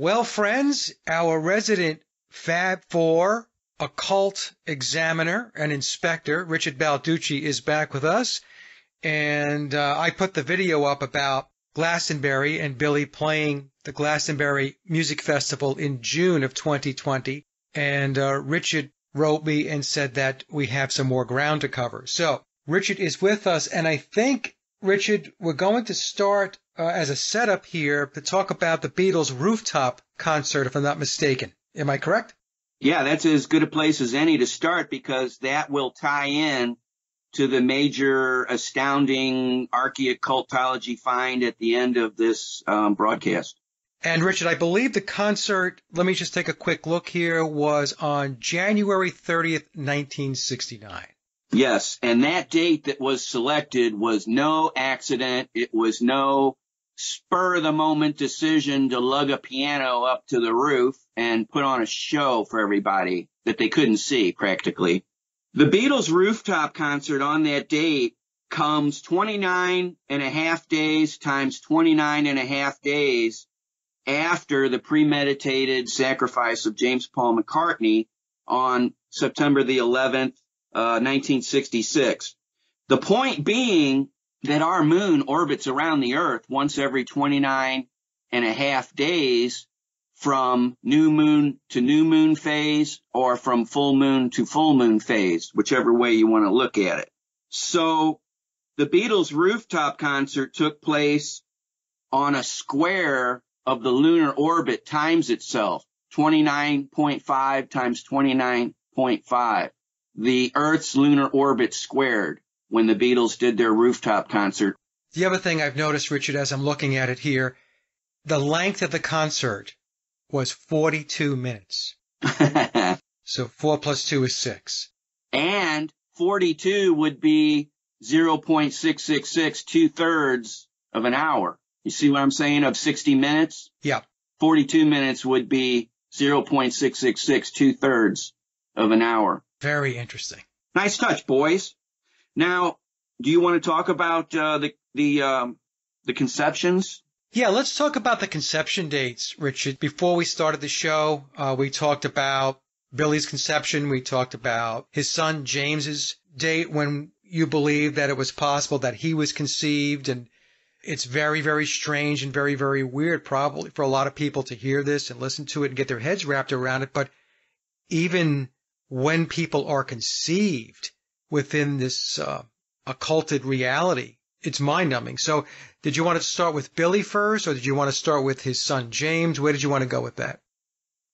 Well, friends, our resident Fab Four occult examiner and inspector, Richard Balducci, is back with us. And uh, I put the video up about Glastonbury and Billy playing the Glastonbury Music Festival in June of 2020. And uh, Richard wrote me and said that we have some more ground to cover. So Richard is with us, and I think Richard, we're going to start uh, as a setup here to talk about the Beatles' rooftop concert, if I'm not mistaken. Am I correct? Yeah, that's as good a place as any to start because that will tie in to the major astounding archaeocultology find at the end of this um, broadcast. And Richard, I believe the concert, let me just take a quick look here, was on January 30th, 1969. Yes, and that date that was selected was no accident. It was no spur of the moment decision to lug a piano up to the roof and put on a show for everybody that they couldn't see practically. The Beatles rooftop concert on that date comes 29 and a half days times 29 and a half days after the premeditated sacrifice of James Paul McCartney on September the 11th, 1966. Uh, the point being that our moon orbits around the Earth once every 29 and a half days from new moon to new moon phase or from full moon to full moon phase, whichever way you want to look at it. So the Beatles rooftop concert took place on a square of the lunar orbit times itself, 29.5 times 29.5 the Earth's lunar orbit squared when the Beatles did their rooftop concert. The other thing I've noticed, Richard, as I'm looking at it here, the length of the concert was 42 minutes. so 4 plus 2 is 6. And 42 would be 0.666, two thirds of an hour. You see what I'm saying? Of 60 minutes? Yeah. 42 minutes would be 0.666, two thirds of an hour. Very interesting. Nice touch, boys. Now, do you want to talk about uh, the the um, the conceptions? Yeah, let's talk about the conception dates, Richard. Before we started the show, uh, we talked about Billy's conception. We talked about his son James's date when you believe that it was possible that he was conceived and it's very, very strange and very, very weird, probably for a lot of people to hear this and listen to it and get their heads wrapped around it. But even when people are conceived within this uh, occulted reality, it's mind numbing. So, did you want to start with Billy first, or did you want to start with his son James? Where did you want to go with that?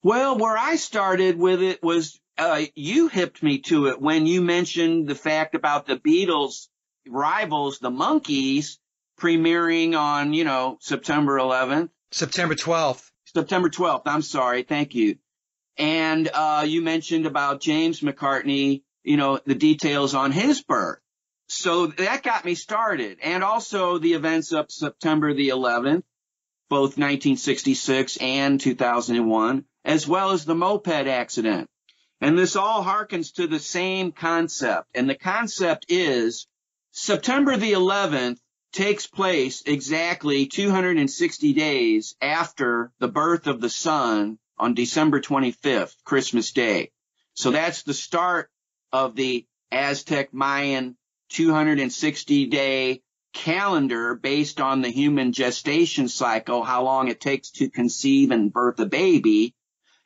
Well, where I started with it was uh, you hipped me to it when you mentioned the fact about the Beatles rivals, the Monkees, premiering on you know September 11th, September 12th, September 12th. I'm sorry, thank you. And uh, you mentioned about James McCartney, you know, the details on his birth. So that got me started. And also the events of September the 11th, both 1966 and 2001, as well as the moped accident. And this all harkens to the same concept. And the concept is September the 11th takes place exactly 260 days after the birth of the sun on December 25th, Christmas Day. So that's the start of the Aztec Mayan 260 day calendar based on the human gestation cycle, how long it takes to conceive and birth a baby.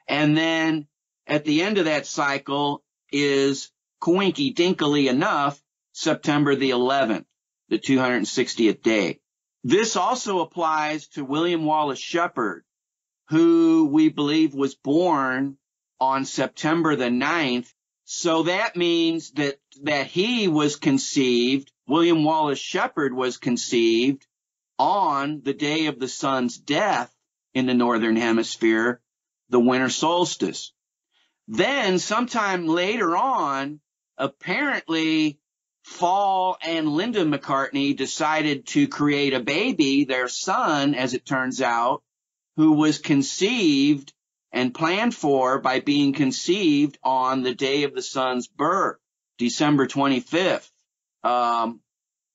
And then at the end of that cycle is coinky dinkily enough, September the 11th, the 260th day. This also applies to William Wallace Shepard, who we believe was born on September the 9th. So that means that, that he was conceived, William Wallace Shepard was conceived on the day of the sun's death in the Northern Hemisphere, the winter solstice. Then sometime later on, apparently Fall and Linda McCartney decided to create a baby, their son, as it turns out, who was conceived and planned for by being conceived on the day of the son's birth, December 25th. Um,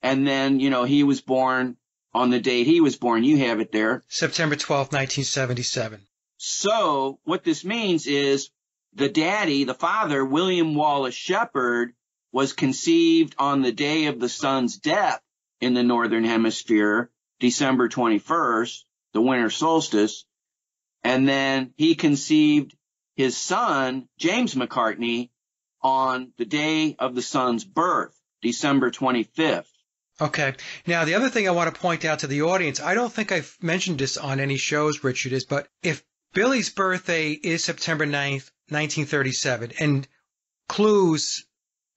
and then, you know, he was born on the date he was born. You have it there. September 12th, 1977. So what this means is the daddy, the father, William Wallace Shepard, was conceived on the day of the son's death in the Northern Hemisphere, December 21st the winter solstice. And then he conceived his son, James McCartney, on the day of the son's birth, December 25th. Okay. Now, the other thing I want to point out to the audience, I don't think I've mentioned this on any shows, Richard, is but if Billy's birthday is September 9th, 1937, and clues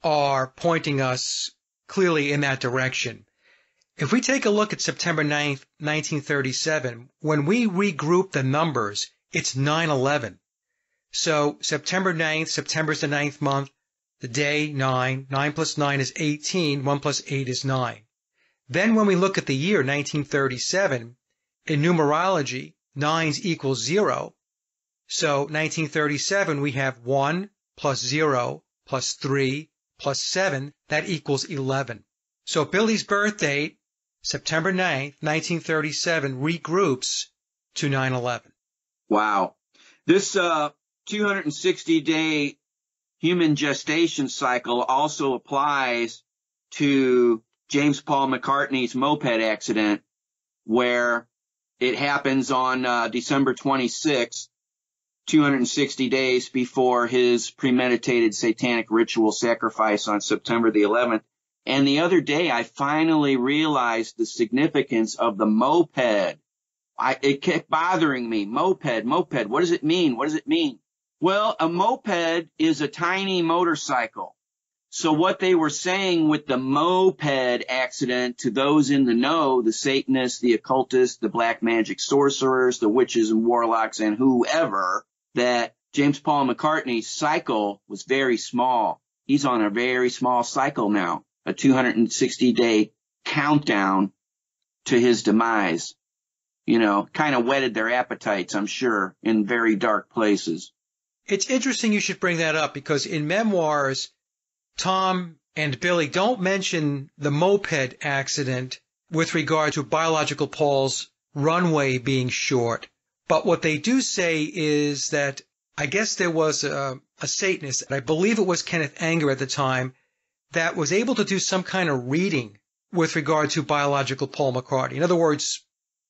are pointing us clearly in that direction, if we take a look at September 9th, 1937, when we regroup the numbers, it's 9 11. So September 9th, September is the ninth month, the day 9, 9 plus 9 is 18, 1 plus 8 is 9. Then when we look at the year 1937, in numerology, 9s equals 0. So 1937 we have 1 plus 0 plus 3 plus 7, that equals 11. So Billy's birth date September 9, 1937, regroups to 9 11. Wow. This uh, 260 day human gestation cycle also applies to James Paul McCartney's moped accident, where it happens on uh, December 26, 260 days before his premeditated satanic ritual sacrifice on September the 11th. And the other day, I finally realized the significance of the moped. I, it kept bothering me. Moped, moped. What does it mean? What does it mean? Well, a moped is a tiny motorcycle. So what they were saying with the moped accident to those in the know, the Satanists, the occultists, the black magic sorcerers, the witches and warlocks and whoever, that James Paul McCartney's cycle was very small. He's on a very small cycle now a 260 day countdown to his demise. You know, kind of whetted their appetites, I'm sure, in very dark places. It's interesting you should bring that up because in memoirs, Tom and Billy don't mention the moped accident with regard to biological Paul's runway being short. But what they do say is that I guess there was a, a Satanist, I believe it was Kenneth Anger at the time, that was able to do some kind of reading with regard to biological Paul McCartney. In other words,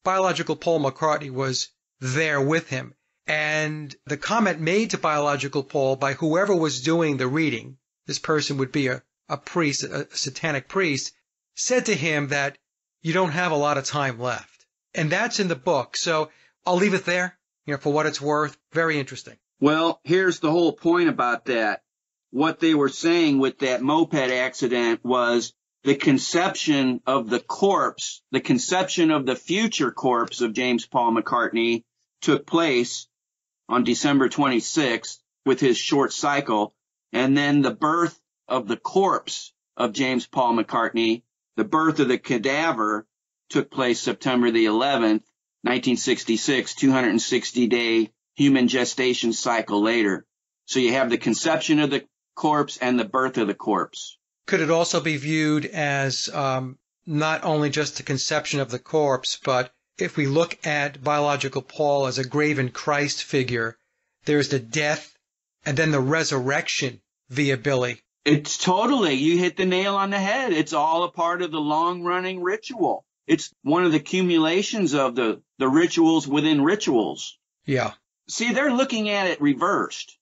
biological Paul McCartney was there with him. And the comment made to biological Paul by whoever was doing the reading, this person would be a, a priest, a, a satanic priest, said to him that you don't have a lot of time left. And that's in the book. So I'll leave it there, you know, for what it's worth. Very interesting. Well, here's the whole point about that what they were saying with that moped accident was the conception of the corpse, the conception of the future corpse of James Paul McCartney took place on December 26th with his short cycle. And then the birth of the corpse of James Paul McCartney, the birth of the cadaver took place September the 11th, 1966, 260 day human gestation cycle later. So you have the conception of the corpse and the birth of the corpse. Could it also be viewed as um, not only just the conception of the corpse, but if we look at biological Paul as a graven Christ figure, there's the death and then the resurrection via Billy. It's totally, you hit the nail on the head. It's all a part of the long running ritual. It's one of the accumulations of the, the rituals within rituals. Yeah. See, they're looking at it reversed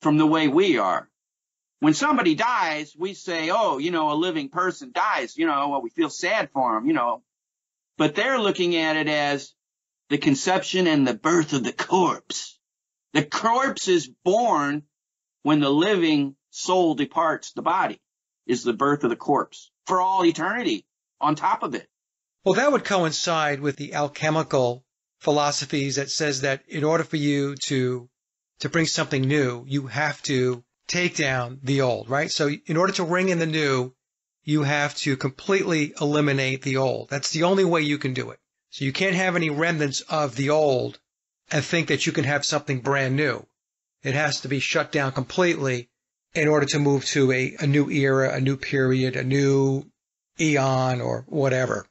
from the way we are when somebody dies, we say, oh, you know, a living person dies, you know, well, we feel sad for them, you know. But they're looking at it as the conception and the birth of the corpse. The corpse is born when the living soul departs the body, is the birth of the corpse for all eternity on top of it. Well, that would coincide with the alchemical philosophies that says that in order for you to to bring something new, you have to take down the old, right? So in order to ring in the new, you have to completely eliminate the old. That's the only way you can do it. So you can't have any remnants of the old and think that you can have something brand new. It has to be shut down completely in order to move to a, a new era, a new period, a new eon or whatever.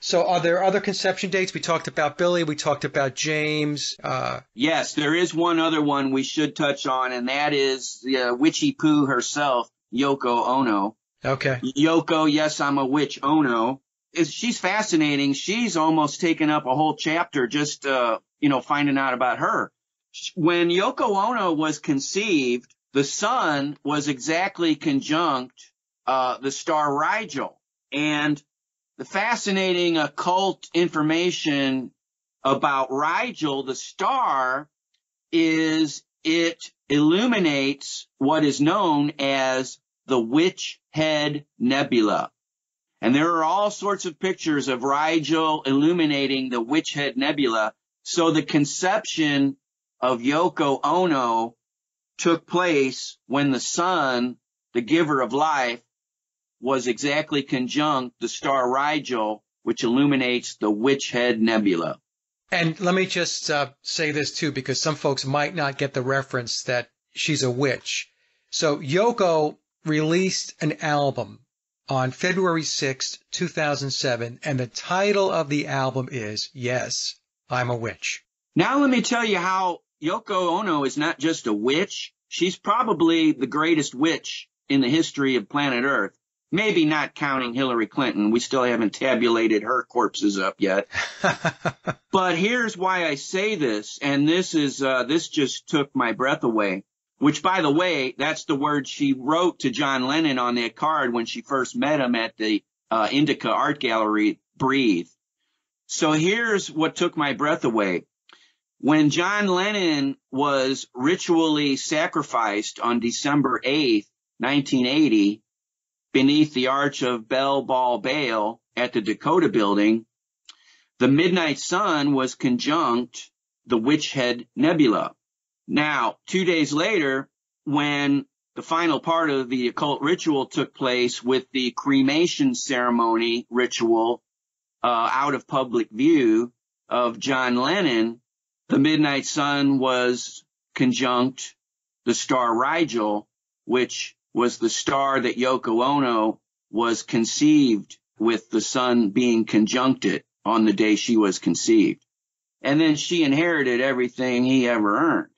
So are there other conception dates? We talked about Billy. We talked about James. Uh... Yes, there is one other one we should touch on, and that is uh, Witchy Poo herself, Yoko Ono. Okay. Yoko, yes, I'm a witch. Ono. Is, she's fascinating. She's almost taken up a whole chapter just, uh, you know, finding out about her. When Yoko Ono was conceived, the sun was exactly conjunct uh, the star Rigel. And the fascinating occult information about Rigel, the star, is it illuminates what is known as the Witch Head Nebula. And there are all sorts of pictures of Rigel illuminating the Witch Head Nebula. So the conception of Yoko Ono took place when the sun, the giver of life, was exactly conjunct the star Rigel, which illuminates the Witch Head Nebula. And let me just uh, say this too, because some folks might not get the reference that she's a witch. So Yoko released an album on February 6, 2007, and the title of the album is Yes, I'm a Witch. Now let me tell you how Yoko Ono is not just a witch, she's probably the greatest witch in the history of planet Earth maybe not counting Hillary Clinton. We still haven't tabulated her corpses up yet. but here's why I say this, and this is uh, this just took my breath away. Which, by the way, that's the word she wrote to John Lennon on that card when she first met him at the uh, Indica Art Gallery. Breathe. So here's what took my breath away. When John Lennon was ritually sacrificed on December 8th, 1980, beneath the arch of Bell Ball Bale at the Dakota building, the midnight sun was conjunct the Witch Head Nebula. Now, two days later, when the final part of the occult ritual took place with the cremation ceremony ritual uh, out of public view of John Lennon, the midnight sun was conjunct the star Rigel, which was the star that Yoko Ono was conceived with the sun being conjuncted on the day she was conceived. And then she inherited everything he ever earned.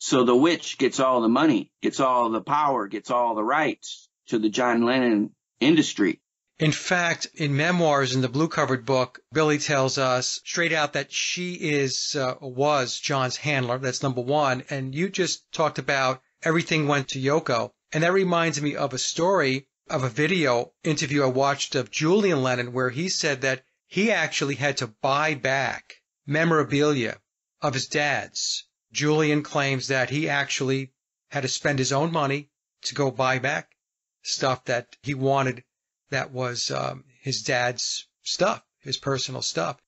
So the witch gets all the money, gets all the power, gets all the rights to the John Lennon industry. In fact, in memoirs in the blue covered book, Billy tells us straight out that she is uh, was John's handler. That's number one. And you just talked about everything went to Yoko. And that reminds me of a story of a video interview I watched of Julian Lennon where he said that he actually had to buy back memorabilia of his dad's. Julian claims that he actually had to spend his own money to go buy back stuff that he wanted that was um, his dad's stuff, his personal stuff.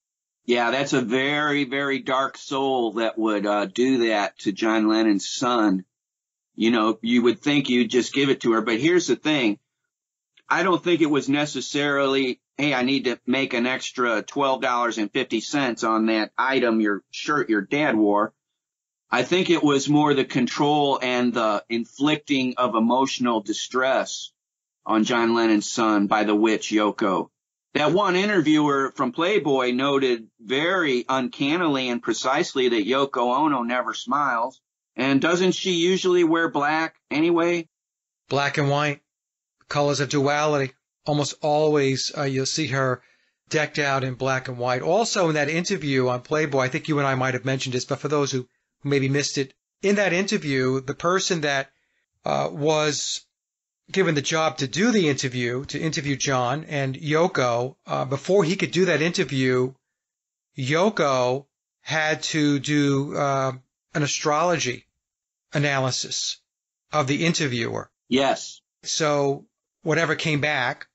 Yeah, that's a very, very dark soul that would uh, do that to John Lennon's son. You know, you would think you'd just give it to her. But here's the thing. I don't think it was necessarily, hey, I need to make an extra $12.50 on that item, your shirt your dad wore. I think it was more the control and the inflicting of emotional distress on John Lennon's son by the witch Yoko. That one interviewer from Playboy noted very uncannily and precisely that Yoko Ono never smiles. And doesn't she usually wear black anyway? Black and white, colors of duality. Almost always uh, you'll see her decked out in black and white. Also, in that interview on Playboy, I think you and I might have mentioned this, but for those who maybe missed it, in that interview, the person that uh, was given the job to do the interview, to interview John and Yoko, uh, before he could do that interview, Yoko had to do uh, an astrology analysis of the interviewer. Yes. So whatever came back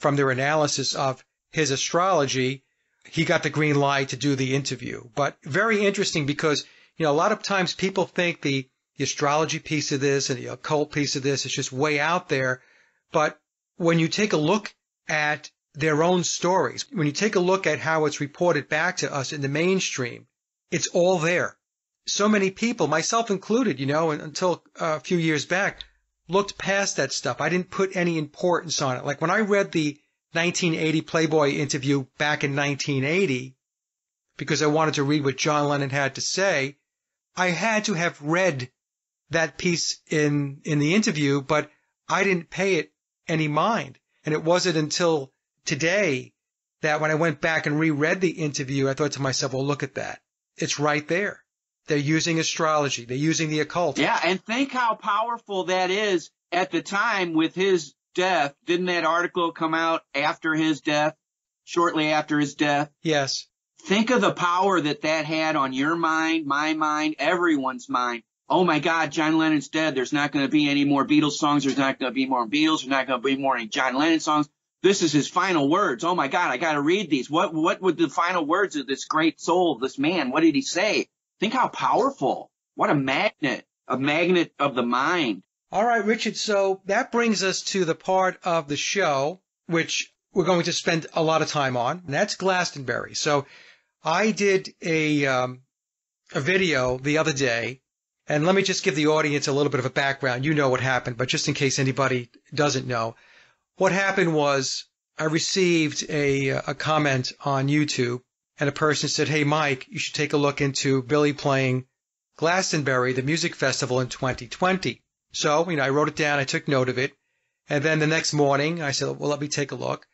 from their analysis of his astrology, he got the green light to do the interview. But very interesting because, you know, a lot of times people think the, the astrology piece of this and the occult piece of this is just way out there. But when you take a look at their own stories, when you take a look at how it's reported back to us in the mainstream, it's all there so many people, myself included, you know, until uh, a few years back, looked past that stuff. I didn't put any importance on it. Like when I read the 1980 Playboy interview back in 1980, because I wanted to read what John Lennon had to say, I had to have read that piece in, in the interview, but I didn't pay it any mind. And it wasn't until today that when I went back and reread the interview, I thought to myself, well, look at that. It's right there. They're using astrology. They're using the occult. Yeah, and think how powerful that is at the time with his death. Didn't that article come out after his death? Shortly after his death? Yes. Think of the power that that had on your mind, my mind, everyone's mind. Oh my God, John Lennon's dead. There's not going to be any more Beatles songs. There's not going to be more Beatles. There's not going to be more any John Lennon songs. This is his final words. Oh my God, I got to read these. What, what were the final words of this great soul, this man? What did he say? Think how powerful. What a magnet, a magnet of the mind. All right, Richard. So that brings us to the part of the show which we're going to spend a lot of time on, and that's Glastonbury. So I did a, um, a video the other day, and let me just give the audience a little bit of a background. You know what happened, but just in case anybody doesn't know, what happened was I received a, a comment on YouTube and a person said, Hey, Mike, you should take a look into Billy playing Glastonbury, the music festival in 2020. So, you know, I wrote it down, I took note of it. And then the next morning, I said, Well, let me take a look.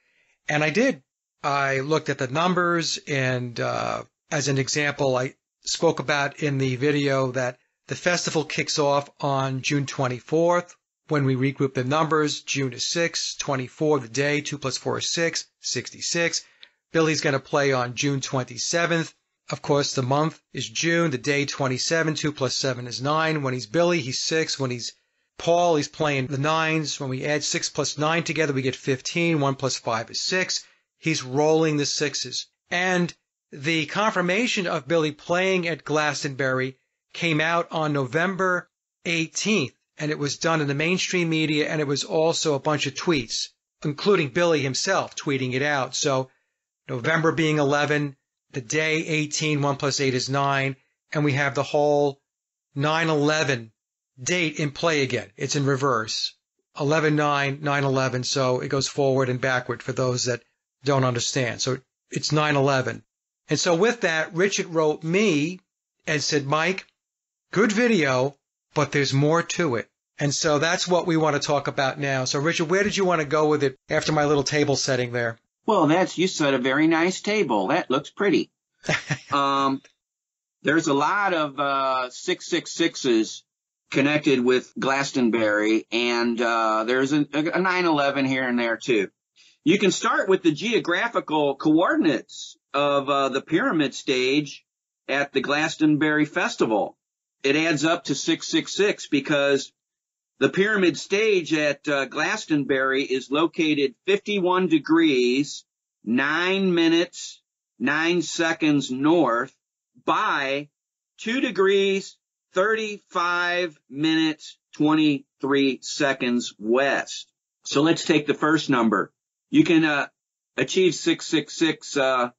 And I did. I looked at the numbers, and uh, as an example, I spoke about in the video that the festival kicks off on June 24th. When we regroup the numbers, June is 6, 24 the day, 2 plus 4 is 6, 66. Billy's going to play on June 27th. Of course, the month is June, the day 27. 2 plus 7 is 9. When he's Billy, he's 6. When he's Paul, he's playing the nines. When we add 6 plus 9 together, we get 15. 1 plus 5 is 6. He's rolling the sixes. And the confirmation of Billy playing at Glastonbury came out on November 18th, and it was done in the mainstream media, and it was also a bunch of tweets, including Billy himself tweeting it out. So November being 11, the day 18, 1 plus 8 is 9, and we have the whole 9 11 date in play again. It's in reverse 11 9, 9 11, so it goes forward and backward for those that don't understand. So it's 9 11. And so with that, Richard wrote me and said, Mike, good video, but there's more to it. And so that's what we want to talk about now. So, Richard, where did you want to go with it after my little table setting there? well, that's you set a very nice table. That looks pretty. um, there's a lot of uh, 666s connected with Glastonbury, and uh, there's a, a 911 here and there too. You can start with the geographical coordinates of uh, the pyramid stage at the Glastonbury Festival. It adds up to 666 because the pyramid stage at uh, Glastonbury is located 51 degrees, 9 minutes, 9 seconds north by 2 degrees, 35 minutes, 23 seconds west. So let's take the first number. You can uh, achieve 666 uh,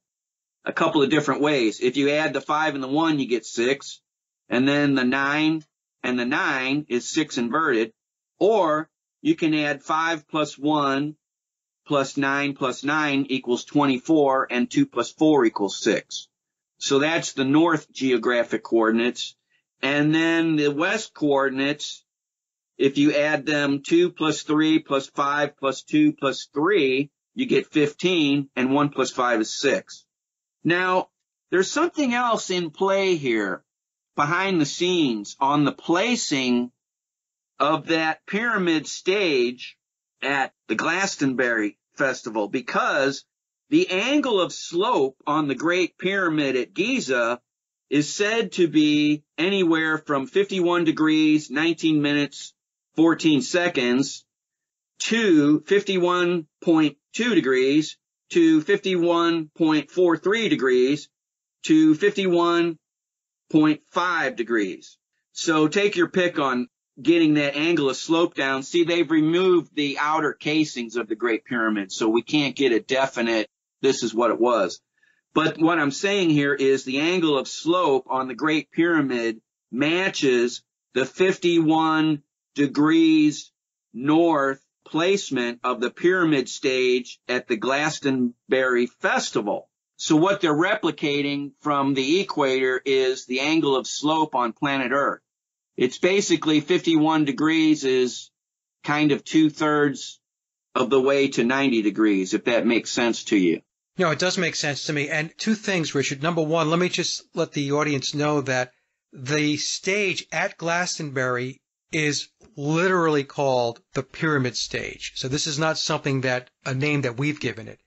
a couple of different ways. If you add the 5 and the 1, you get 6. And then the 9 and the nine is six inverted, or you can add five plus one plus nine plus nine equals 24 and two plus four equals six. So that's the north geographic coordinates. And then the west coordinates, if you add them two plus three plus five plus two plus three, you get 15 and one plus five is six. Now there's something else in play here behind the scenes on the placing of that pyramid stage at the Glastonbury Festival because the angle of slope on the Great Pyramid at Giza is said to be anywhere from 51 degrees, 19 minutes, 14 seconds to 51.2 degrees to 51.43 degrees to 51 0.5 degrees. So take your pick on getting that angle of slope down. See, they've removed the outer casings of the Great Pyramid, so we can't get a definite, this is what it was. But what I'm saying here is the angle of slope on the Great Pyramid matches the 51 degrees north placement of the pyramid stage at the Glastonbury Festival. So what they're replicating from the equator is the angle of slope on planet Earth. It's basically 51 degrees is kind of two thirds of the way to 90 degrees, if that makes sense to you. No, it does make sense to me. And two things, Richard. Number one, let me just let the audience know that the stage at Glastonbury is literally called the pyramid stage. So this is not something that a name that we've given it.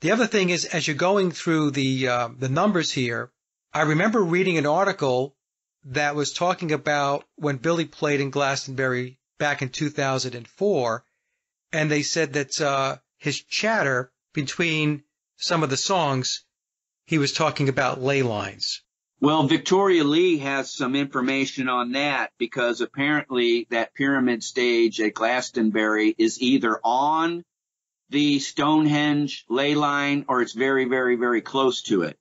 The other thing is, as you're going through the uh, the numbers here, I remember reading an article that was talking about when Billy played in Glastonbury back in 2004, and they said that uh, his chatter between some of the songs, he was talking about ley lines. Well, Victoria Lee has some information on that because apparently that pyramid stage at Glastonbury is either on the Stonehenge ley line or it's very, very, very close to it.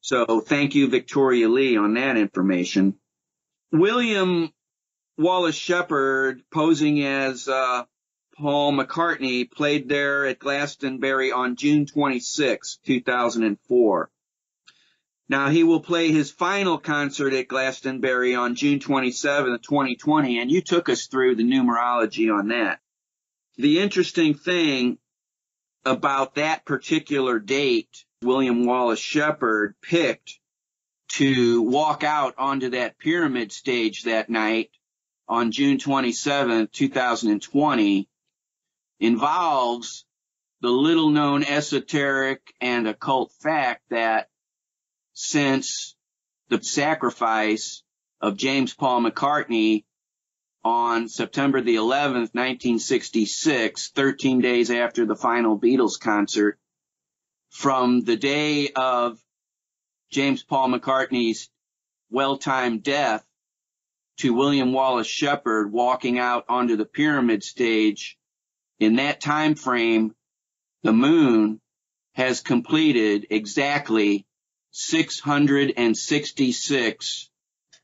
So thank you, Victoria Lee, on that information. William Wallace Shepard, posing as uh, Paul McCartney, played there at Glastonbury on June 26, 2004. Now he will play his final concert at Glastonbury on June 27, 2020, and you took us through the numerology on that. The interesting thing about that particular date William Wallace Shepard picked to walk out onto that pyramid stage that night on June 27, 2020 involves the little known esoteric and occult fact that since the sacrifice of James Paul McCartney on September the 11th, 1966, 13 days after the final Beatles concert, from the day of James Paul McCartney's well-timed death to William Wallace Shepard walking out onto the pyramid stage. In that time frame, the moon has completed exactly 666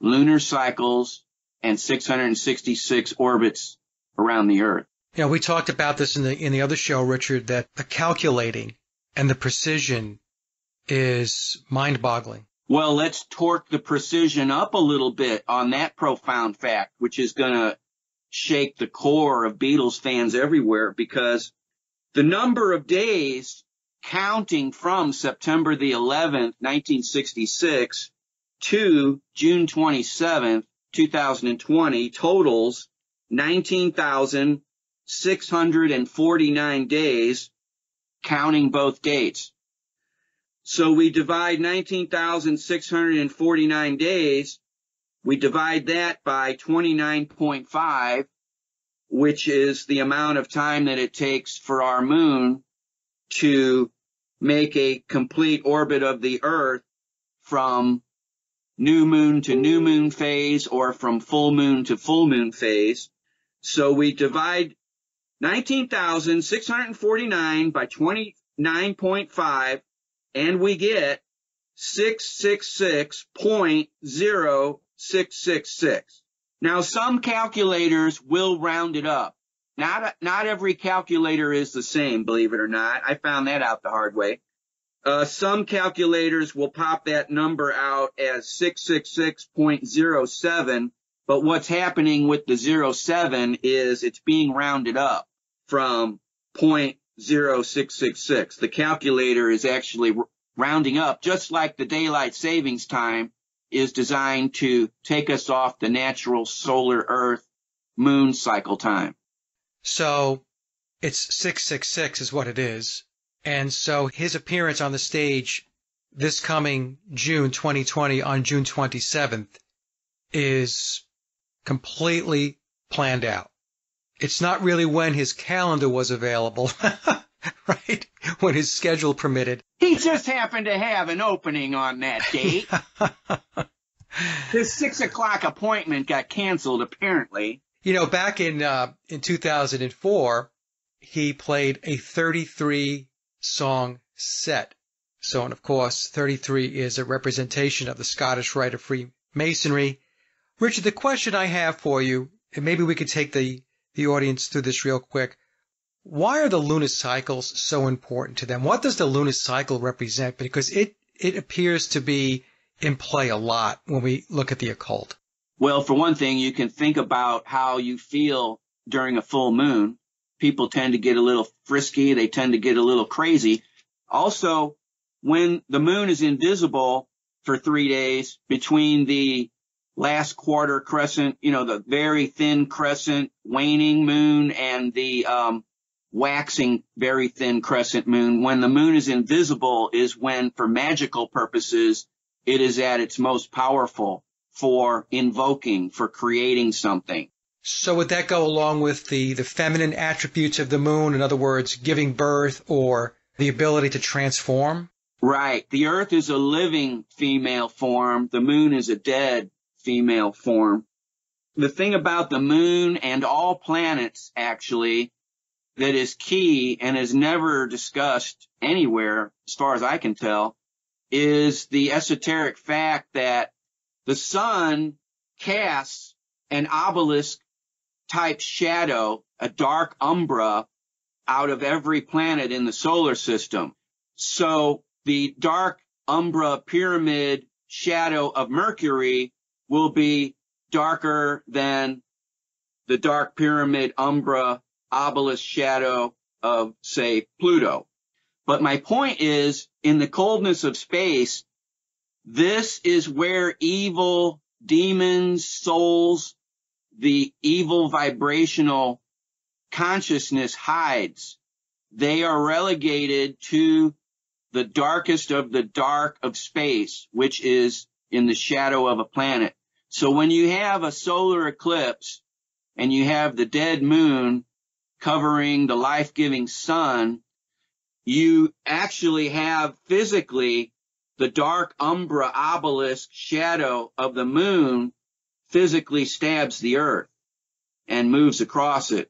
lunar cycles and 666 orbits around the Earth. Yeah, we talked about this in the in the other show, Richard, that the calculating and the precision is mind-boggling. Well, let's torque the precision up a little bit on that profound fact, which is going to shake the core of Beatles fans everywhere because the number of days counting from September the 11th, 1966 to June 27th 2020 totals 19,649 days, counting both dates. So we divide 19,649 days, we divide that by 29.5, which is the amount of time that it takes for our moon to make a complete orbit of the earth from new moon to new moon phase or from full moon to full moon phase. So we divide 19,649 by 29.5 and we get 666.0666. Now some calculators will round it up. Not, not every calculator is the same, believe it or not. I found that out the hard way. Uh, some calculators will pop that number out as 666.07, but what's happening with the 07 is it's being rounded up from 0.0666. The calculator is actually rounding up, just like the daylight savings time is designed to take us off the natural solar earth moon cycle time. So it's 666 is what it is. And so his appearance on the stage this coming June 2020 on June 27th is completely planned out. It's not really when his calendar was available, right? When his schedule permitted. He just happened to have an opening on that date. His six o'clock appointment got canceled, apparently. You know, back in uh, in 2004, he played a 33 song set. So, and of course, 33 is a representation of the Scottish rite of Freemasonry. Richard, the question I have for you, and maybe we could take the, the audience through this real quick. Why are the lunar cycles so important to them? What does the lunar cycle represent? Because it, it appears to be in play a lot when we look at the occult. Well, for one thing, you can think about how you feel during a full moon people tend to get a little frisky. They tend to get a little crazy. Also, when the moon is invisible for three days between the last quarter crescent, you know, the very thin crescent waning moon and the um, waxing very thin crescent moon, when the moon is invisible is when for magical purposes, it is at its most powerful for invoking, for creating something. So would that go along with the, the feminine attributes of the moon? In other words, giving birth or the ability to transform? Right. The earth is a living female form. The moon is a dead female form. The thing about the moon and all planets actually that is key and is never discussed anywhere, as far as I can tell, is the esoteric fact that the sun casts an obelisk type shadow, a dark umbra out of every planet in the solar system. So the dark umbra pyramid shadow of Mercury will be darker than the dark pyramid umbra obelisk shadow of, say, Pluto. But my point is, in the coldness of space, this is where evil demons, souls, the evil vibrational consciousness hides. They are relegated to the darkest of the dark of space, which is in the shadow of a planet. So when you have a solar eclipse and you have the dead moon covering the life-giving sun, you actually have physically the dark umbra obelisk shadow of the moon physically stabs the earth and moves across it.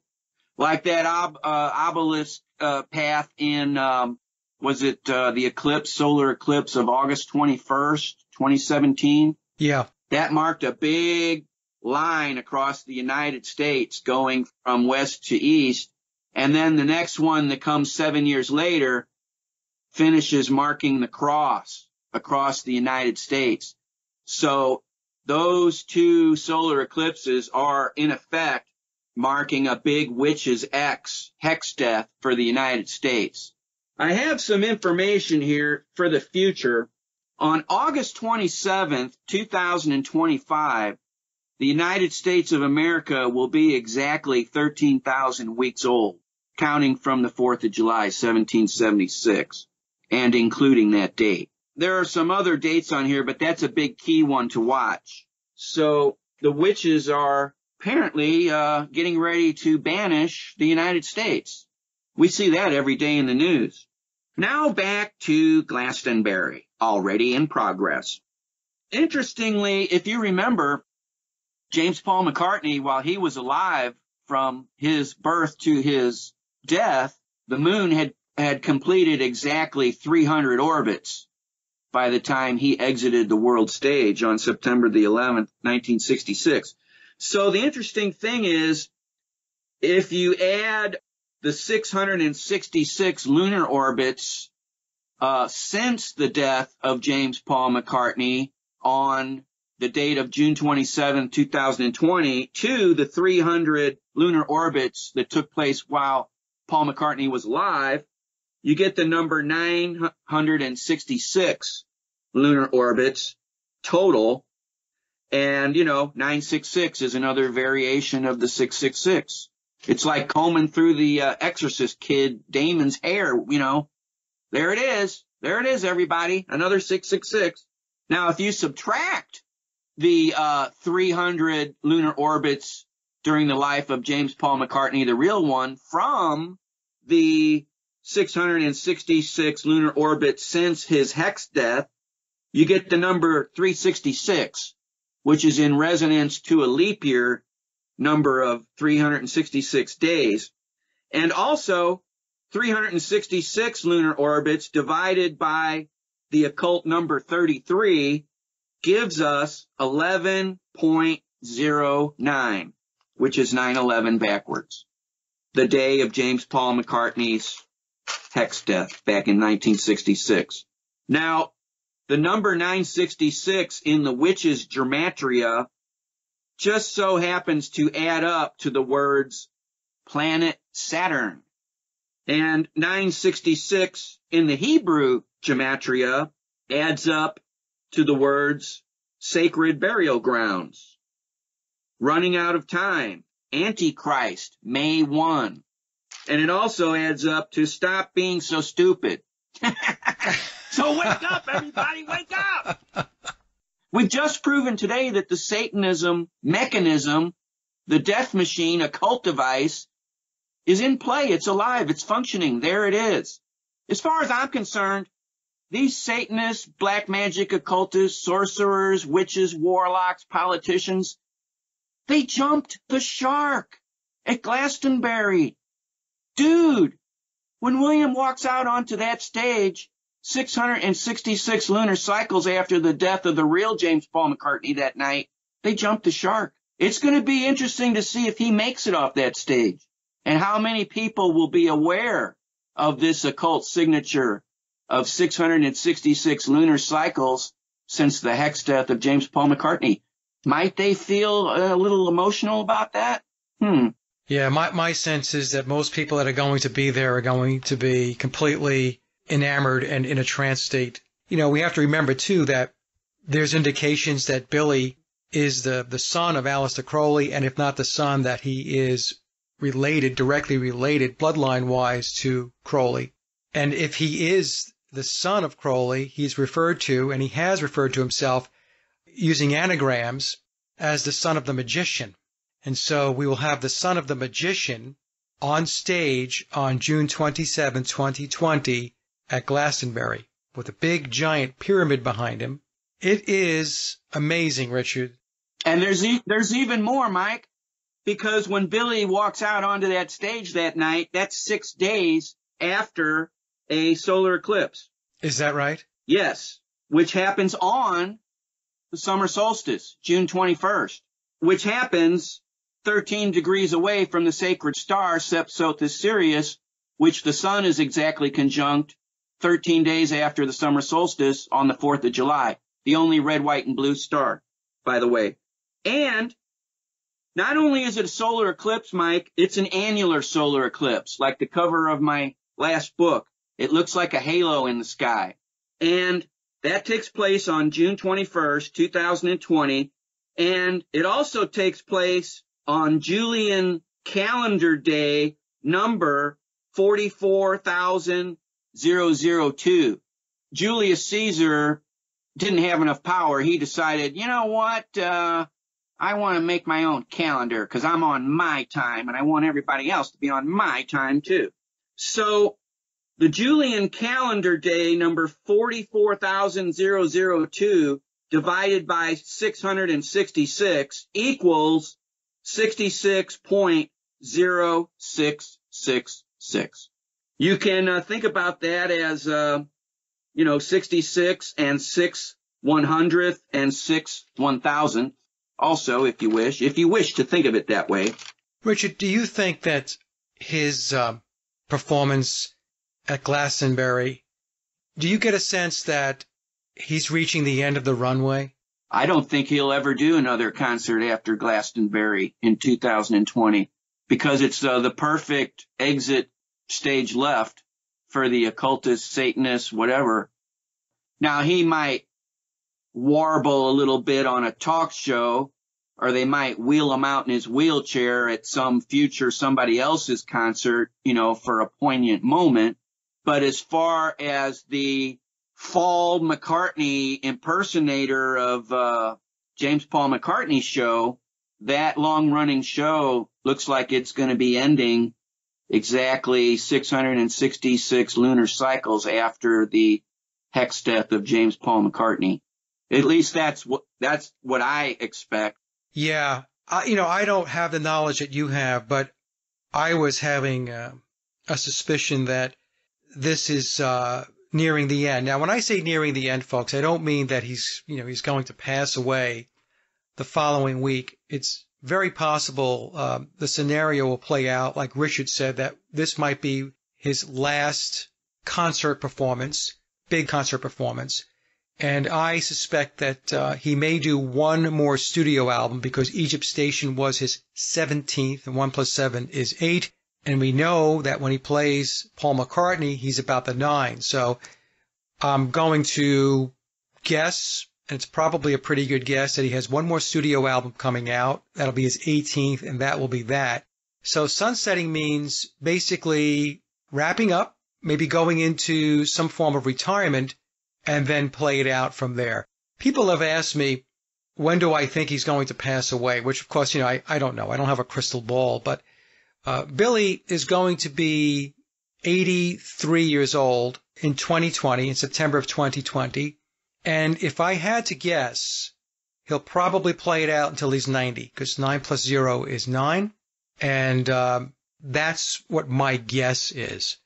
Like that ob, uh, obelisk uh, path in, um, was it uh, the eclipse, solar eclipse of August 21st, 2017? Yeah. That marked a big line across the United States going from west to east. And then the next one that comes seven years later finishes marking the cross across the United States. So those two solar eclipses are in effect marking a big witch's X hex death for the United States. I have some information here for the future. On August 27th, 2025, the United States of America will be exactly 13,000 weeks old, counting from the 4th of July, 1776, and including that date. There are some other dates on here, but that's a big key one to watch. So the witches are apparently uh, getting ready to banish the United States. We see that every day in the news. Now back to Glastonbury, already in progress. Interestingly, if you remember, James Paul McCartney, while he was alive from his birth to his death, the moon had, had completed exactly 300 orbits by the time he exited the world stage on September the 11th, 1966. So the interesting thing is, if you add the 666 lunar orbits uh, since the death of James Paul McCartney on the date of June 27, 2020, to the 300 lunar orbits that took place while Paul McCartney was alive, you get the number 966 lunar orbits total. And, you know, 966 is another variation of the 666. It's like combing through the uh, exorcist kid Damon's hair, you know. There it is. There it is, everybody. Another 666. Now, if you subtract the uh, 300 lunar orbits during the life of James Paul McCartney, the real one, from the 666 lunar orbits since his hex death, you get the number 366, which is in resonance to a leap year number of 366 days. And also 366 lunar orbits divided by the occult number 33 gives us 11.09, which is 9-11 backwards. The day of James Paul McCartney's hex death back in 1966. Now, the number 966 in the witch's gematria just so happens to add up to the words planet Saturn. And 966 in the Hebrew gematria adds up to the words sacred burial grounds, running out of time, Antichrist, May 1, and it also adds up to stop being so stupid. so wake up, everybody, wake up! We've just proven today that the Satanism mechanism, the death machine, occult device, is in play. It's alive. It's functioning. There it is. As far as I'm concerned, these Satanists, black magic occultists, sorcerers, witches, warlocks, politicians, they jumped the shark at Glastonbury. Dude, when William walks out onto that stage 666 lunar cycles after the death of the real James Paul McCartney that night, they jumped the shark. It's going to be interesting to see if he makes it off that stage and how many people will be aware of this occult signature of 666 lunar cycles since the hex death of James Paul McCartney. Might they feel a little emotional about that? Hmm. Yeah, my, my sense is that most people that are going to be there are going to be completely enamored and in a trance state. You know, we have to remember too that there's indications that Billy is the, the son of Aleister Crowley, and if not the son, that he is related, directly related, bloodline wise, to Crowley. And if he is the son of Crowley, he's referred to, and he has referred to himself using anagrams as the son of the magician. And so we will have the son of the magician on stage on June 27, 2020 at Glastonbury with a big giant pyramid behind him. It is amazing, Richard. And there's e- there's even more, Mike, because when Billy walks out onto that stage that night, that's 6 days after a solar eclipse. Is that right? Yes, which happens on the summer solstice, June 21st, which happens 13 degrees away from the sacred star Sepsothis Sirius, which the sun is exactly conjunct 13 days after the summer solstice on the 4th of July, the only red, white, and blue star, by the way. And not only is it a solar eclipse, Mike, it's an annular solar eclipse, like the cover of my last book. It looks like a halo in the sky. And that takes place on June 21st, 2020. And it also takes place on Julian calendar day number 44,002. Julius Caesar didn't have enough power. He decided, you know what? Uh, I want to make my own calendar because I'm on my time and I want everybody else to be on my time too. So the Julian calendar day number 44,002 divided by 666 equals 66.0666. You can uh, think about that as, uh, you know, 66 and 6 one hundredth and 6 one thousandth. Also, if you wish, if you wish to think of it that way. Richard, do you think that his uh, performance at Glastonbury, do you get a sense that he's reaching the end of the runway? I don't think he'll ever do another concert after Glastonbury in 2020 because it's uh, the perfect exit stage left for the occultists, Satanists, whatever. Now he might warble a little bit on a talk show or they might wheel him out in his wheelchair at some future somebody else's concert, you know, for a poignant moment. But as far as the fall McCartney impersonator of uh, James Paul McCartney show, that long running show looks like it's going to be ending exactly 666 lunar cycles after the hex death of James Paul McCartney. At least that's what that's what I expect. Yeah, I, you know, I don't have the knowledge that you have, but I was having uh, a suspicion that this is uh, nearing the end. Now, when I say nearing the end, folks, I don't mean that he's, you know, he's going to pass away the following week. It's very possible uh, the scenario will play out, like Richard said, that this might be his last concert performance, big concert performance. And I suspect that uh, he may do one more studio album because Egypt Station was his 17th, and 1 plus 7 is 8. And we know that when he plays Paul McCartney, he's about the nine. So I'm going to guess, and it's probably a pretty good guess, that he has one more studio album coming out. That'll be his 18th, and that will be that. So sunsetting means basically wrapping up, maybe going into some form of retirement, and then play it out from there. People have asked me, when do I think he's going to pass away? Which, of course, you know, I, I don't know. I don't have a crystal ball, but uh, Billy is going to be 83 years old in 2020, in September of 2020. And if I had to guess, he'll probably play it out until he's 90 because 9 plus 0 is 9. And uh, that's what my guess is.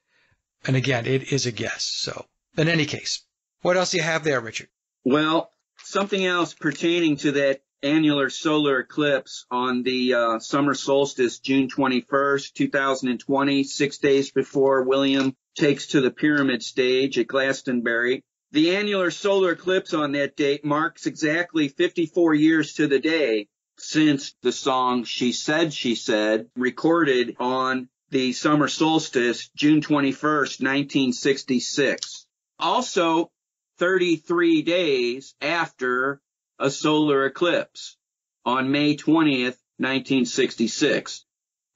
And again, it is a guess. So, in any case, what else do you have there, Richard? Well, something else pertaining to that annular solar eclipse on the uh, summer solstice, June 21st, 2020, six days before William takes to the pyramid stage at Glastonbury. The annular solar eclipse on that date marks exactly 54 years to the day since the song She Said, She Said, recorded on the summer solstice, June 21st, 1966. Also, 33 days after a solar eclipse on May 20th, 1966.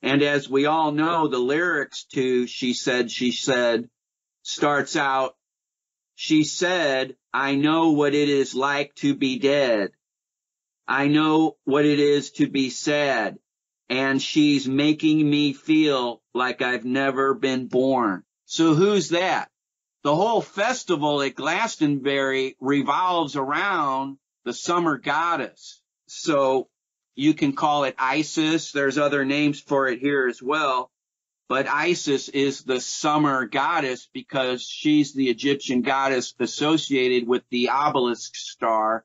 And as we all know, the lyrics to She Said, She Said starts out, She said, I know what it is like to be dead. I know what it is to be sad. And she's making me feel like I've never been born. So who's that? The whole festival at Glastonbury revolves around the summer goddess. So you can call it Isis. There's other names for it here as well. But Isis is the summer goddess because she's the Egyptian goddess associated with the obelisk star,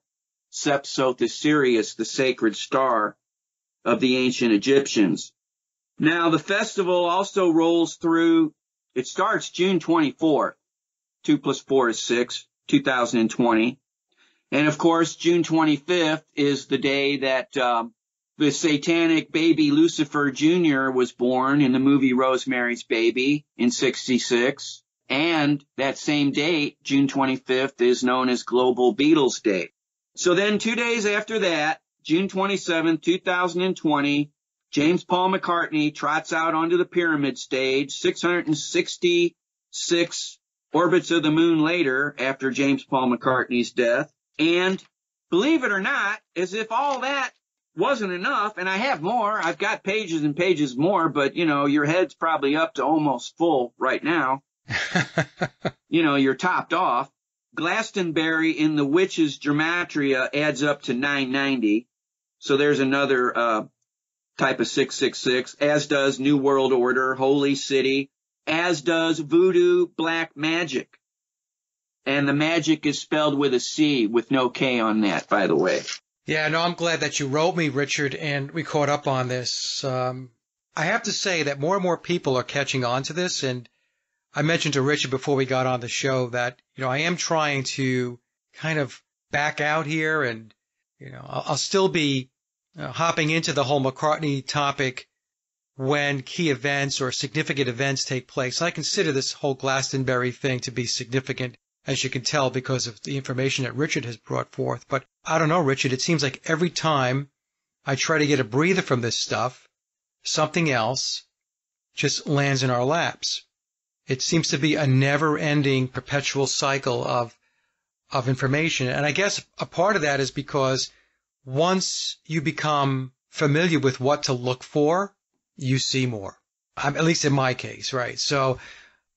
Sirius, the sacred star of the ancient Egyptians. Now the festival also rolls through, it starts June 24th. 2 plus 4 is 6, 2020. And of course, June 25th is the day that um, the satanic baby Lucifer Jr. was born in the movie Rosemary's Baby in 66. And that same date, June 25th, is known as Global Beatles Day. So then two days after that, June 27, 2020, James Paul McCartney trots out onto the pyramid stage 666 orbits of the moon later after James Paul McCartney's death. And believe it or not, as if all that wasn't enough, and I have more. I've got pages and pages more, but you know, your head's probably up to almost full right now. you know, you're topped off. Glastonbury in the Witch's Gematria adds up to 990. So there's another uh, type of 666, as does New World Order, Holy City, as does Voodoo Black Magic. And the magic is spelled with a C with no K on that, by the way. Yeah, no, I'm glad that you wrote me, Richard, and we caught up on this. Um, I have to say that more and more people are catching on to this. And I mentioned to Richard before we got on the show that, you know, I am trying to kind of back out here and, you know, I'll, I'll still be uh, hopping into the whole McCartney topic when key events or significant events take place. I consider this whole Glastonbury thing to be significant as you can tell because of the information that Richard has brought forth. But I don't know, Richard, it seems like every time I try to get a breather from this stuff, something else just lands in our laps. It seems to be a never ending, perpetual cycle of, of information. And I guess a part of that is because once you become familiar with what to look for, you see more. I'm, at least in my case, right? So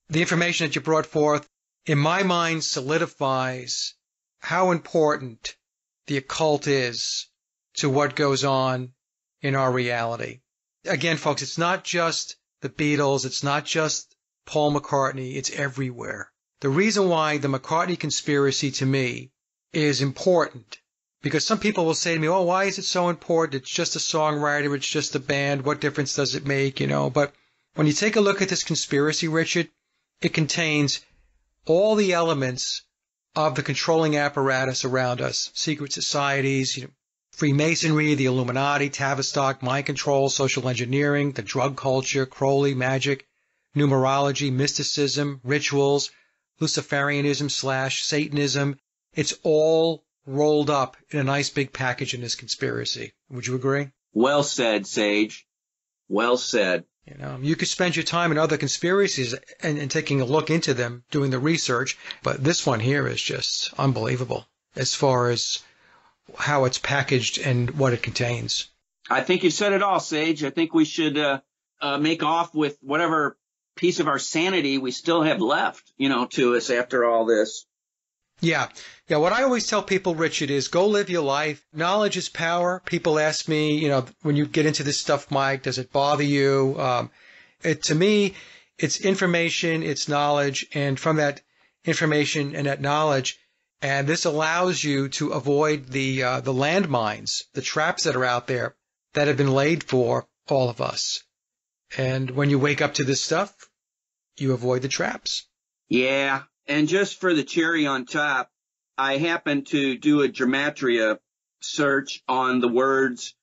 the information that you brought forth in my mind, solidifies how important the occult is to what goes on in our reality. Again, folks, it's not just the Beatles, it's not just Paul McCartney, it's everywhere. The reason why the McCartney conspiracy to me is important because some people will say to me, "Oh, why is it so important? It's just a songwriter, it's just a band. What difference does it make?" You know, but when you take a look at this conspiracy, Richard, it contains all the elements of the controlling apparatus around us secret societies, you know, Freemasonry, the Illuminati, Tavistock, mind control, social engineering, the drug culture, Crowley, magic, numerology, mysticism, rituals, Luciferianism slash Satanism. It's all rolled up in a nice big package in this conspiracy. Would you agree? Well said, Sage. Well said. You know, you could spend your time in other conspiracies and, and, taking a look into them, doing the research, but this one here is just unbelievable as far as how it's packaged and what it contains. I think you said it all, Sage. I think we should uh, uh, make off with whatever piece of our sanity we still have left, you know, to us after all this. Yeah. Yeah. What I always tell people, Richard, is go live your life. Knowledge is power. People ask me, you know, when you get into this stuff, Mike, does it bother you? Um, it, to me, it's information, it's knowledge. And from that information and that knowledge, and this allows you to avoid the, uh, the landmines, the traps that are out there that have been laid for all of us. And when you wake up to this stuff, you avoid the traps. Yeah, and just for the cherry on top, I happened to do a gematria search on the words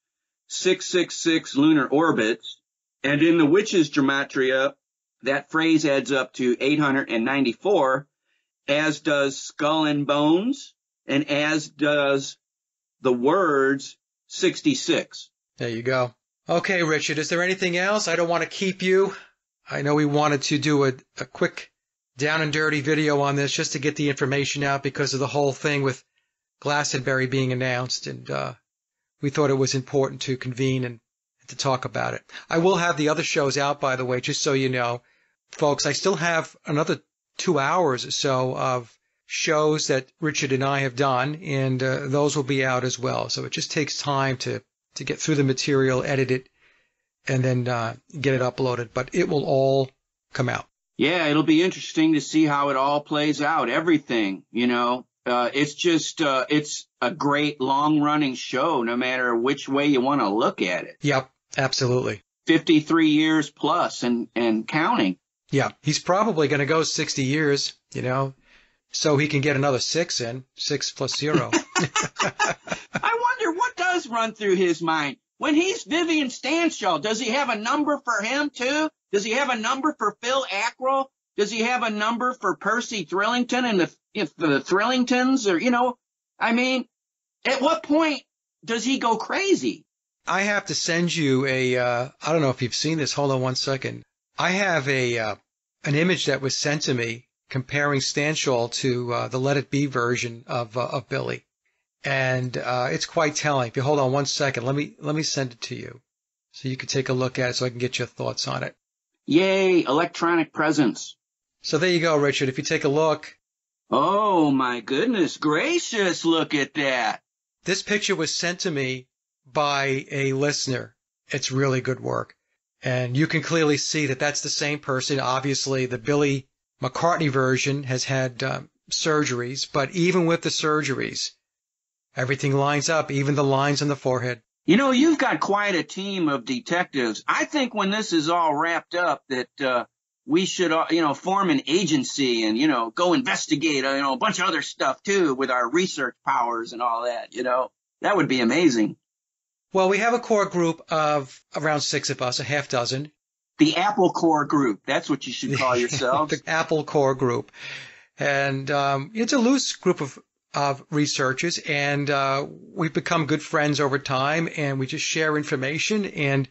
666 lunar orbits. And in the witch's gematria, that phrase adds up to 894, as does skull and bones, and as does the words 66. There you go. Okay, Richard, is there anything else? I don't want to keep you. I know we wanted to do a, a quick down and dirty video on this just to get the information out because of the whole thing with Glastonbury being announced, and uh, we thought it was important to convene and to talk about it. I will have the other shows out, by the way, just so you know, folks. I still have another two hours or so of shows that Richard and I have done, and uh, those will be out as well. So it just takes time to to get through the material, edit it, and then uh, get it uploaded. But it will all come out. Yeah, it'll be interesting to see how it all plays out. Everything, you know, uh, it's just uh, it's a great long running show, no matter which way you want to look at it. Yep, absolutely. Fifty three years plus and and counting. Yeah, he's probably going to go sixty years, you know, so he can get another six in six plus zero. I wonder what does run through his mind when he's Vivian Stanshall. Does he have a number for him too? Does he have a number for Phil Ackrell? Does he have a number for Percy Thrillington and the if the Thrillingtons or you know? I mean, at what point does he go crazy? I have to send you a. Uh, I don't know if you've seen this. Hold on one second. I have a uh, an image that was sent to me comparing Stanshall to uh, the Let It Be version of uh, of Billy, and uh, it's quite telling. If you hold on one second, let me let me send it to you so you can take a look at it so I can get your thoughts on it. Yay, electronic presence. So there you go, Richard. If you take a look. Oh my goodness gracious, look at that. This picture was sent to me by a listener. It's really good work. And you can clearly see that that's the same person. Obviously, the Billy McCartney version has had um, surgeries, but even with the surgeries, everything lines up, even the lines on the forehead. You know, you've got quite a team of detectives. I think when this is all wrapped up, that uh, we should, uh, you know, form an agency and you know go investigate, uh, you know, a bunch of other stuff too with our research powers and all that. You know, that would be amazing. Well, we have a core group of around six of us, a half dozen. The Apple Core Group. That's what you should call yourself. the Apple Core Group. And um, it's a loose group of of researchers, and uh, we've become good friends over time, and we just share information, and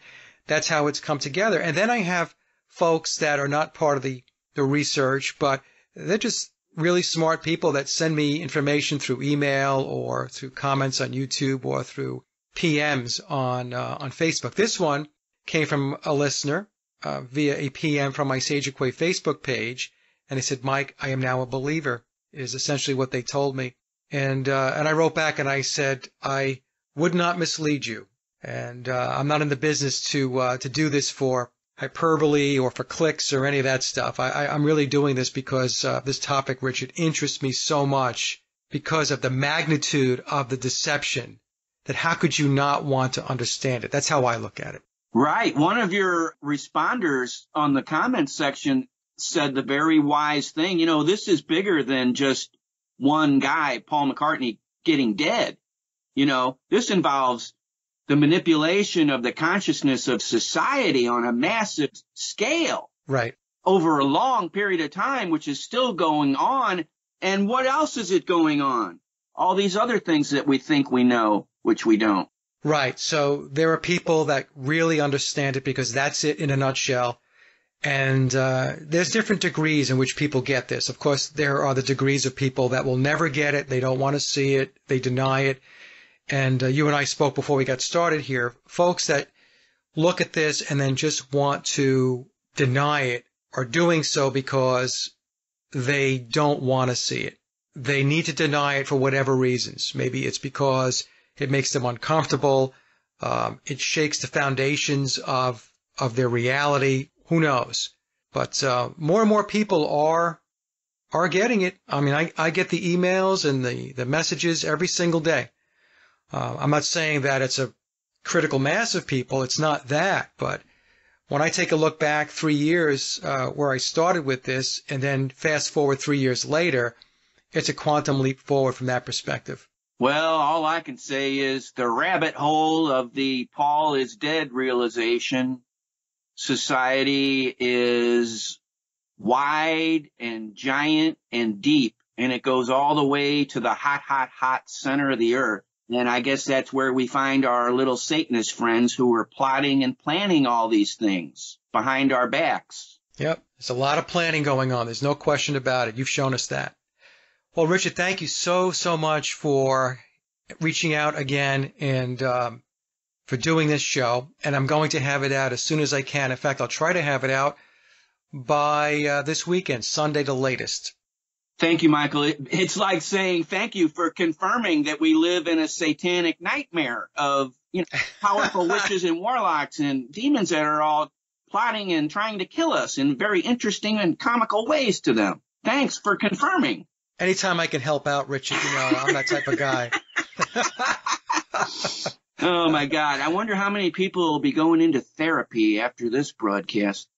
that's how it's come together. And then I have folks that are not part of the, the research, but they're just really smart people that send me information through email or through comments on YouTube or through PMs on uh, on Facebook. This one came from a listener uh, via a PM from my Sage Equate Facebook page, and he said, "Mike, I am now a believer." Is essentially what they told me. And, uh, and I wrote back and I said, I would not mislead you. And uh, I'm not in the business to, uh, to do this for hyperbole or for clicks or any of that stuff. I, am really doing this because uh, this topic, Richard, interests me so much because of the magnitude of the deception that how could you not want to understand it? That's how I look at it. Right. One of your responders on the comments section said the very wise thing. You know, this is bigger than just one guy, Paul McCartney, getting dead. You know, this involves the manipulation of the consciousness of society on a massive scale. Right. Over a long period of time, which is still going on. And what else is it going on? All these other things that we think we know, which we don't. Right. So there are people that really understand it because that's it in a nutshell. And uh, there's different degrees in which people get this. Of course, there are the degrees of people that will never get it. They don't want to see it. They deny it. And uh, you and I spoke before we got started here. Folks that look at this and then just want to deny it are doing so because they don't want to see it. They need to deny it for whatever reasons. Maybe it's because it makes them uncomfortable. Um, it shakes the foundations of of their reality who knows? But uh, more and more people are are getting it. I mean, I, I get the emails and the, the messages every single day. Uh, I'm not saying that it's a critical mass of people. It's not that. But when I take a look back three years uh, where I started with this and then fast forward three years later, it's a quantum leap forward from that perspective. Well, all I can say is the rabbit hole of the Paul is dead realization society is wide and giant and deep and it goes all the way to the hot, hot, hot center of the earth. And I guess that's where we find our little Satanist friends who are plotting and planning all these things behind our backs. Yep. There's a lot of planning going on. There's no question about it. You've shown us that. Well, Richard, thank you so, so much for reaching out again and um, for doing this show, and I'm going to have it out as soon as I can. In fact, I'll try to have it out by uh, this weekend, Sunday the latest. Thank you, Michael. It's like saying thank you for confirming that we live in a satanic nightmare of you know powerful witches and warlocks and demons that are all plotting and trying to kill us in very interesting and comical ways to them. Thanks for confirming. Anytime I can help out, Richard, you know, I'm that type of guy. Oh my God. I wonder how many people will be going into therapy after this broadcast.